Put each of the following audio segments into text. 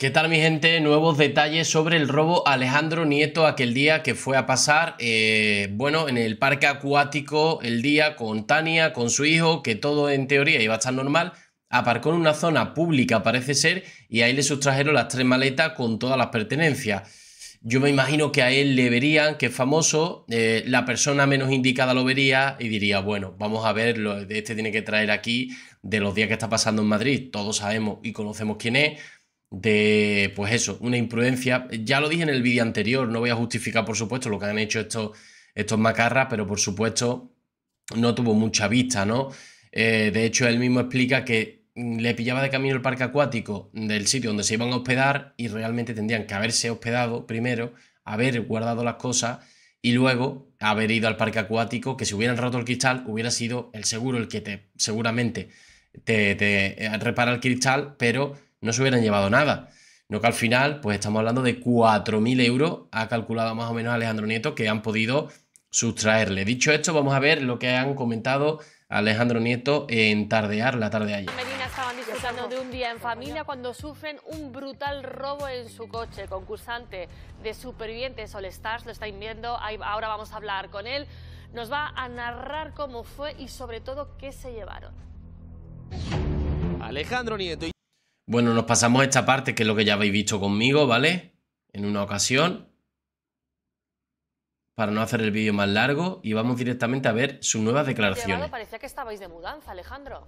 ¿Qué tal mi gente? Nuevos detalles sobre el robo Alejandro Nieto aquel día que fue a pasar, eh, bueno, en el parque acuático el día con Tania, con su hijo, que todo en teoría iba a estar normal, aparcó en una zona pública parece ser y ahí le sustrajeron las tres maletas con todas las pertenencias. Yo me imagino que a él le verían, que es famoso, eh, la persona menos indicada lo vería y diría, bueno, vamos a ver, este tiene que traer aquí de los días que está pasando en Madrid, todos sabemos y conocemos quién es de, pues eso, una imprudencia. Ya lo dije en el vídeo anterior, no voy a justificar, por supuesto, lo que han hecho estos, estos macarras, pero por supuesto no tuvo mucha vista, ¿no? Eh, de hecho, él mismo explica que mm, le pillaba de camino el parque acuático del sitio donde se iban a hospedar y realmente tendrían que haberse hospedado primero, haber guardado las cosas y luego haber ido al parque acuático, que si hubieran roto el cristal hubiera sido el seguro el que te seguramente te, te eh, repara el cristal, pero no se hubieran llevado nada. No que al final, pues estamos hablando de 4.000 euros, ha calculado más o menos Alejandro Nieto, que han podido sustraerle. Dicho esto, vamos a ver lo que han comentado Alejandro Nieto en Tardear, la tarde ayer. Estaban disfrutando de un día en familia cuando sufren un brutal robo en su coche. concursante de Supervivientes All Stars lo estáis viendo, ahora vamos a hablar con él. Nos va a narrar cómo fue y sobre todo qué se llevaron. Alejandro Nieto. Bueno, nos pasamos esta parte, que es lo que ya habéis visto conmigo, ¿vale? En una ocasión. Para no hacer el vídeo más largo. Y vamos directamente a ver sus nuevas declaraciones. parecía que estabais de mudanza, Alejandro.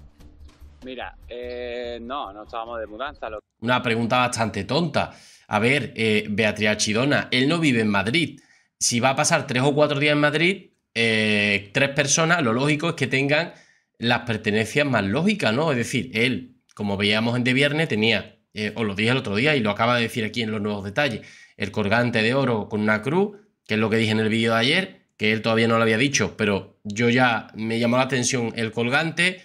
Mira, eh, no, no estábamos de mudanza. Una pregunta bastante tonta. A ver, eh, Beatriz Archidona, él no vive en Madrid. Si va a pasar tres o cuatro días en Madrid, eh, tres personas, lo lógico es que tengan las pertenencias más lógicas, ¿no? Es decir, él como veíamos en de viernes, tenía, eh, os lo dije el otro día y lo acaba de decir aquí en los nuevos detalles, el colgante de oro con una cruz, que es lo que dije en el vídeo de ayer, que él todavía no lo había dicho, pero yo ya me llamó la atención el colgante,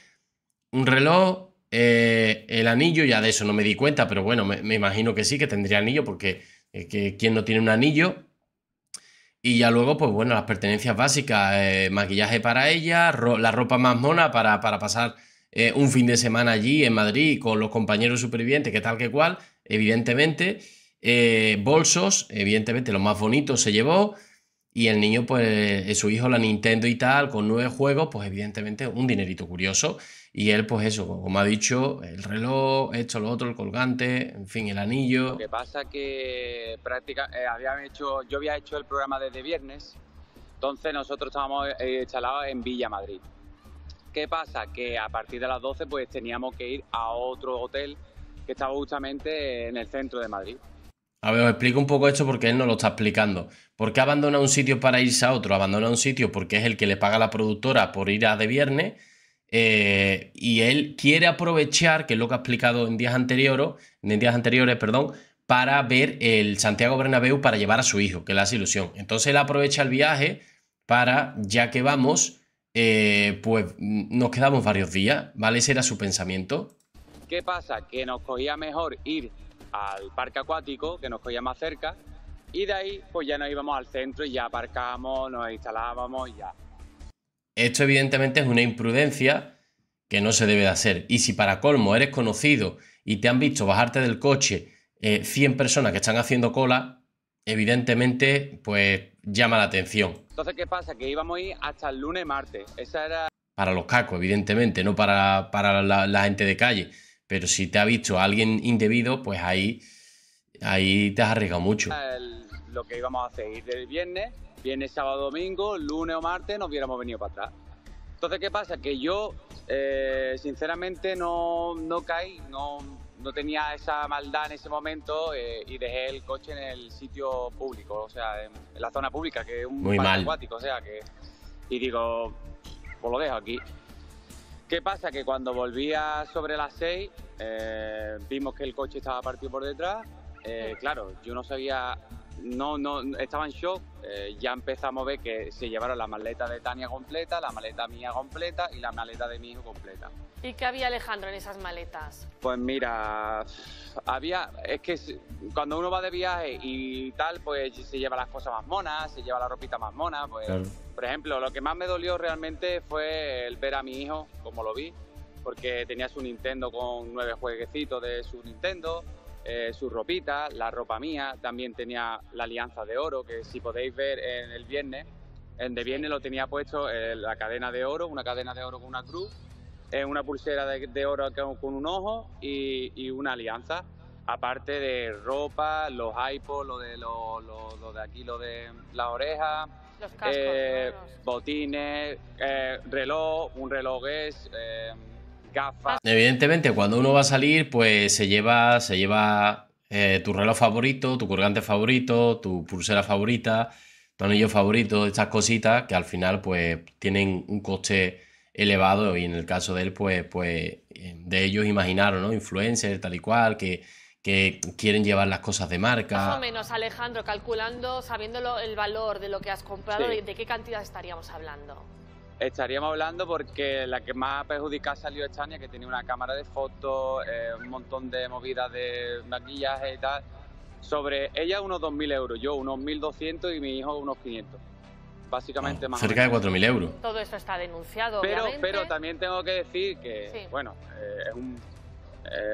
un reloj, eh, el anillo, ya de eso no me di cuenta, pero bueno, me, imagino que sí, que tendría anillo, porque eh, quién quien no tiene un anillo. Y ya luego, pues bueno, las pertenencias básicas, maquillaje para ella, la ropa más mona para, para pasar eh, un fin de semana allí en Madrid con los compañeros supervivientes, que tal que cual, evidentemente. Eh, bolsos, evidentemente lo más bonitos se llevó. Y el niño, pues eh, su hijo, la Nintendo y tal, con nueve juegos, pues evidentemente un dinerito curioso. Y él, pues eso, como ha dicho, el reloj, esto, lo otro, el colgante, en fin, el anillo. Lo que pasa que práctica, habían hecho, yo había hecho el programa desde viernes, entonces nosotros estábamos en Villa Madrid. ¿Qué pasa? Que a partir de las 12 pues teníamos que ir a otro hotel que estaba justamente en el centro de Madrid. A ver, os explico un poco esto porque él no lo está explicando. ¿Por qué abandona un sitio para irse a otro? Abandona un sitio porque es el que le paga a la productora por ir a de viernes eh, y él quiere aprovechar, que es lo que ha explicado en días anteriores, en días anteriores, perdón, para ver el Santiago Bernabéu para llevar a su hijo, que le hace ilusión. Entonces él aprovecha el viaje para, ya que vamos, eh, pues nos quedamos varios días, ¿vale? Ese era su pensamiento. ¿Qué pasa? Que nos cogía mejor ir al parque acuático, que nos cogía más cerca, y de ahí pues ya nos íbamos al centro y ya aparcábamos, nos instalábamos y ya. Esto evidentemente es una imprudencia que no se debe de hacer. Y si para colmo eres conocido y te han visto bajarte del coche 100 eh, personas que están haciendo cola, evidentemente, pues llama la atención. Entonces, ¿qué pasa? Que íbamos a ir hasta el lunes martes. Esa era... Para los cacos, evidentemente, no para, la, gente de calle. Pero si te ha visto alguien indebido, pues ahí, ahí te has arriesgado mucho. lo que íbamos a hacer, ir del viernes, viernes, sábado, domingo, lunes o martes, nos hubiéramos venido para atrás. Entonces, ¿qué pasa? Que yo, eh, sinceramente, no, no caí, no no tenía esa maldad en ese momento eh, y dejé el coche en el sitio público, o sea, en, la zona pública, que es un Muy acuático, o sea, que... Y digo, pues lo dejo aquí. ¿Qué pasa? Que cuando volvía sobre las seis eh, vimos que el coche estaba partido por detrás. Eh, claro, yo no sabía no, no, estaba en eh, shock. ya empezamos a ver que se llevaron la maleta de Tania completa, la maleta mía completa y la maleta de mi hijo completa. ¿Y qué había Alejandro en esas maletas? Pues mira, había, es que cuando uno va de viaje y tal, pues se lleva las cosas más monas, se lleva la ropita más mona. Pues, Por ejemplo, lo que más me dolió realmente fue el ver a mi hijo, como lo vi, porque tenía su Nintendo con nueve jueguecitos de su Nintendo eh, su ropita, la ropa mía, también tenía la alianza de oro, que si podéis ver en el viernes, en de viernes lo tenía puesto eh, la cadena de oro, una cadena de oro con una cruz, una pulsera de, oro con, un ojo y, una alianza. Aparte de ropa, los iPods, lo de, lo, de aquí, lo de la oreja eh, botines, reloj, un reloj es Evidentemente, cuando uno va a salir, pues se lleva, se lleva eh, tu reloj favorito, tu colgante favorito, tu pulsera favorita, tu anillo favorito, estas cositas que al final, pues, tienen un coste elevado y en el caso de él, pues, pues eh, de ellos imaginaron, ¿no? tal y cual, que, quieren llevar las cosas de marca. Más o menos, Alejandro, calculando, sabiendo el valor de lo que has comprado, ¿de qué cantidad estaríamos hablando? Estaríamos hablando porque la que más perjudicada salió es que tenía una cámara de fotos, eh, un montón de movidas de maquillaje y tal. Sobre ella unos 2.000 euros, yo unos 1.200 y mi hijo unos 500. Básicamente ah, más. Cerca de 4.000 euros. Todo eso está denunciado. Pero, pero también tengo que decir que, bueno, eh, es un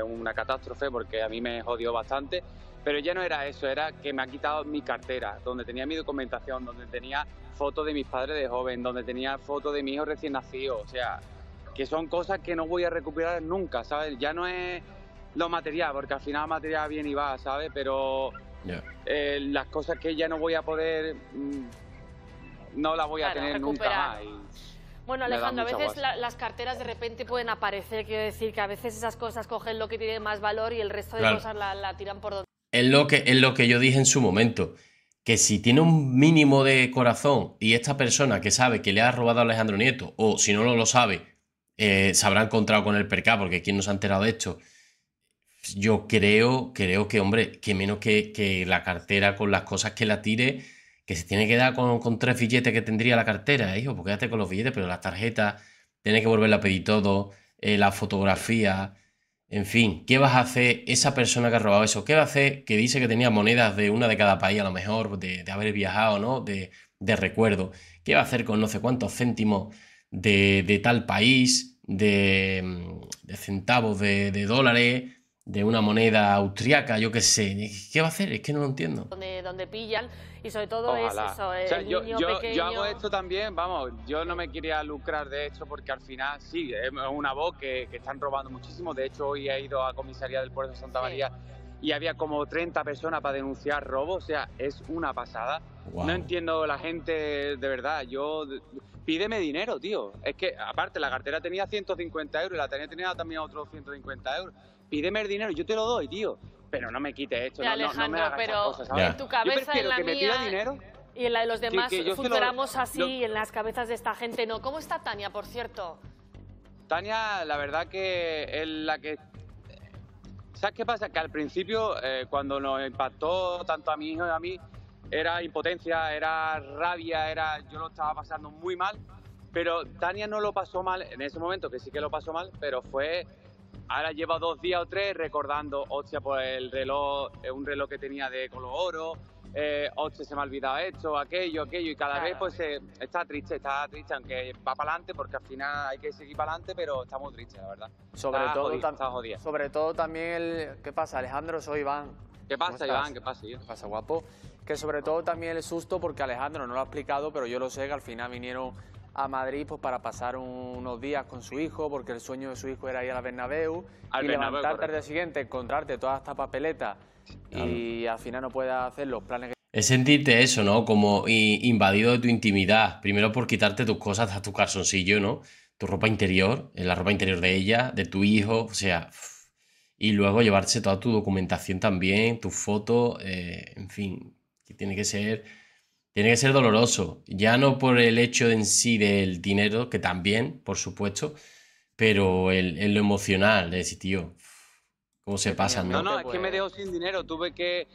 una catástrofe porque a mí me jodió bastante, pero ya no era eso, era que me ha quitado mi cartera, donde tenía mi documentación, donde tenía fotos de mis padres de joven, donde tenía fotos de mi hijo recién nacido, o sea, que son cosas que no voy a recuperar nunca, ¿sabes? Ya no es lo material, porque al final material bien y va, ¿sabes? Pero eh, las cosas que ya no voy a poder, mm, no las voy a tener nunca más. Bueno, Alejandro, a veces las carteras de repente pueden aparecer, quiero decir que a veces esas cosas cogen lo que tiene más valor y el resto de cosas la, tiran por donde. Es lo, que, es lo que yo dije en su momento, que si tiene un mínimo de corazón y esta persona que sabe que le ha robado a Alejandro Nieto, o si no lo sabe, eh, se habrá encontrado con el perca, porque quién nos ha enterado de esto. Yo creo, creo que, hombre, que menos que la cartera con las cosas que la tire que se tiene que dar con, tres billetes que tendría la cartera, ¿eh, hijo, porque quédate con los billetes, pero las tarjetas, tienes que volverla a pedir todo, eh, la fotografía, en fin, ¿qué vas a hacer esa persona que ha robado eso? ¿Qué va a hacer que dice que tenía monedas de una de cada país, a lo mejor, de, haber viajado, ¿no? De, recuerdo. ¿Qué va a hacer con no sé cuántos céntimos de, de tal país, de, mm, centavos de, dólares, de una moneda austriaca, yo qué sé. ¿Qué va a hacer? Es que no lo entiendo. Donde, pillan y sobre todo es eso. yo, yo, yo, hago esto también, vamos, yo no me quería lucrar de esto porque al final sí, es una voz que, están robando muchísimo. De hecho, hoy he ido a comisaría del puerto de Santa María y había como 30 personas para denunciar robos. o sea, es una pasada. No entiendo la gente, de verdad, yo... Pídeme dinero, tío. Es que, aparte, la cartera tenía 150 euros y la tenía, tenía también otros 150 euros pídeme el dinero, yo te lo doy, tío, pero no me quites esto, no, Alejandro, me pero cosas, en tu cabeza, en la que mía... y en la de los demás funcionamos así, en las cabezas de esta gente no. ¿Cómo está Tania, por cierto? Tania, la verdad que es la que... ¿Sabes qué pasa? Que al principio, eh, cuando nos impactó tanto a mi hijo y a mí, era impotencia, era rabia, era yo lo estaba pasando muy mal. Pero Tania no lo pasó mal en ese momento, que sí que lo pasó mal, pero fue Ahora llevo dos días o tres recordando, hostia, pues el reloj, eh, un reloj que tenía de color oro, eh, hostia, se me ha olvidado esto, aquello, aquello, y cada vez pues eh, está triste, está triste, aunque va para adelante, porque al final hay que seguir para adelante, pero está muy triste, la verdad. Sobre, todo, sobre todo también el... ¿Qué pasa, Alejandro? Soy Iván. ¿Qué pasa, Iván? ¿Qué pasa, ¿Qué pasa, guapo? Que sobre todo también el susto, porque Alejandro no lo ha explicado, pero yo lo sé, que al final vinieron a Madrid pues, para pasar unos días con su hijo, porque el sueño de su hijo era ir al Bernabéu, y levantarte tarde siguiente, encontrarte toda esta papeleta y al final no puedes hacer los planes que... Es sentirte eso, ¿no? Como invadido de tu intimidad. Primero por quitarte tus cosas, tu calzoncillo, ¿no? Tu ropa interior, eh, la ropa interior de ella, de tu hijo, o sea... Y luego llevarse toda tu documentación también, tu foto, eh, en fin, que tiene que ser tiene que ser doloroso, ya no por el hecho en sí del dinero, que también, por supuesto, pero el, lo emocional, de decir, tío, cómo se pasa? ¿no? No, no, es que me dejó sin dinero, tuve que,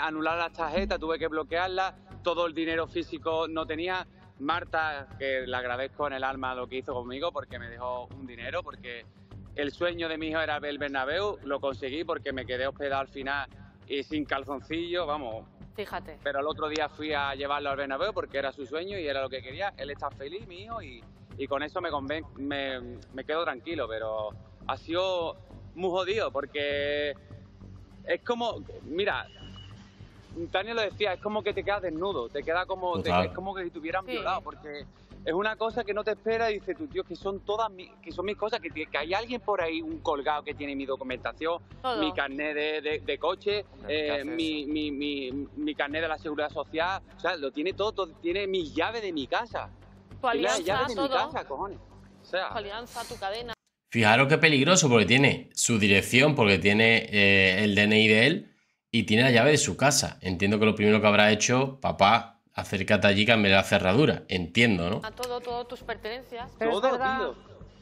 anular las tarjetas, tuve que bloquearlas, todo el dinero físico no tenía. Marta, que le agradezco en el alma lo que hizo conmigo porque me dejó un dinero, porque el sueño de mi hijo era ver el Bernabéu, lo conseguí porque me quedé hospedado al final y sin calzoncillo, vamos, Fíjate. Pero el otro día fui a llevarlo al Bernabéu porque era su sueño y era lo que quería. Él está feliz, mi hijo, y, con eso me, me, me quedo tranquilo. Pero ha sido muy jodido porque es como, mira, Tania lo decía, es como que te quedas desnudo, te queda como, es como que si te hubieran violado, porque es una cosa que no te espera y dices tú, tío, que son todas que son mis cosas, que, hay alguien por ahí, un colgado que tiene mi documentación, mi carnet de, coche, eh, mi, mi, mi, carnet de la seguridad social, o sea, lo tiene todo, tiene mis llaves de mi casa. Tu alianza, llave de mi casa, cojones. O sea, tu alianza, tu cadena. Fijaros qué peligroso, porque tiene su dirección, porque tiene eh, el DNI de él, y tiene la llave de su casa. Entiendo que lo primero que habrá hecho, papá, acércate allí, me la cerradura. Entiendo, ¿no? A todo, todas tus pertenencias. Pero todo, es verdad,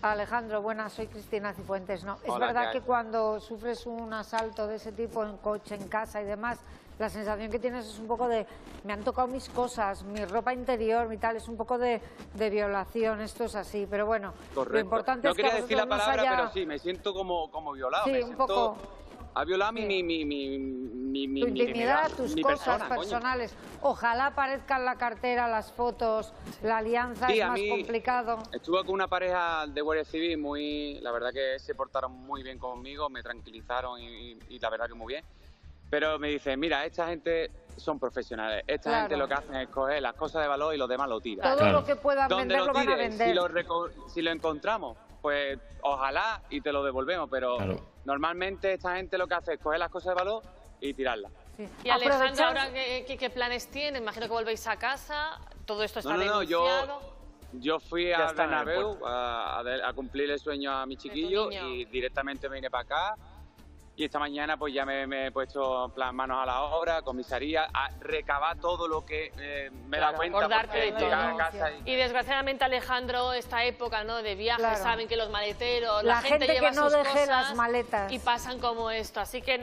Alejandro, buenas, soy Cristina Cifuentes. No, es verdad que cuando sufres un asalto de ese tipo en coche, en casa y demás, la sensación que tienes es un poco de me han tocado mis cosas, mi ropa interior, mi tal, es un poco de, de violación, esto es así, pero bueno, lo importante es que ...no quería decir la palabra, pero sí, me siento como, como violado, sí, un poco ha violado mi, mi, tu intimidad, tus cosas personales. Ojalá aparezcan la cartera, las fotos, la alianza es más complicado. Estuve con una pareja de Guardia Civil muy, la verdad que se portaron muy bien conmigo, me tranquilizaron y, la verdad que muy bien. Pero me dicen, mira, esta gente son profesionales. Esta gente lo que hacen es coger las cosas de valor y los demás lo tiran. Todo lo que puedan vender lo, van a vender. si lo encontramos, pues ojalá y te lo devolvemos, pero normalmente esta gente lo que hace es coger las cosas de valor y tirarlas. Y ahora ¿qué, planes tiene? Imagino que volvéis a casa, todo esto está Yo, fui a Bernabéu a, cumplir el sueño a mi chiquillo y directamente me vine para acá y esta mañana pues ya me, he puesto las manos a la obra, comisaría, a recabar todo lo que eh, me da cuenta. y... desgraciadamente Alejandro, esta época ¿no? de viajes, saben que los maleteros, la, gente, lleva que sus cosas las maletas. y pasan como esto, así que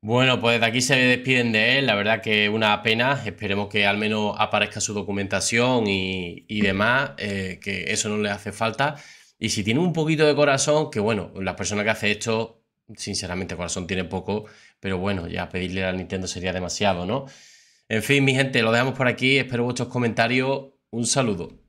bueno, pues de aquí se despiden de él, la verdad que una pena, esperemos que al menos aparezca su documentación y, demás, eh, que eso no le hace falta. Y si tiene un poquito de corazón, que bueno, la persona que hace esto Sinceramente, corazón tiene poco, pero bueno, ya pedirle a Nintendo sería demasiado, ¿no? En fin, mi gente, lo dejamos por aquí. Espero vuestros comentarios. Un saludo.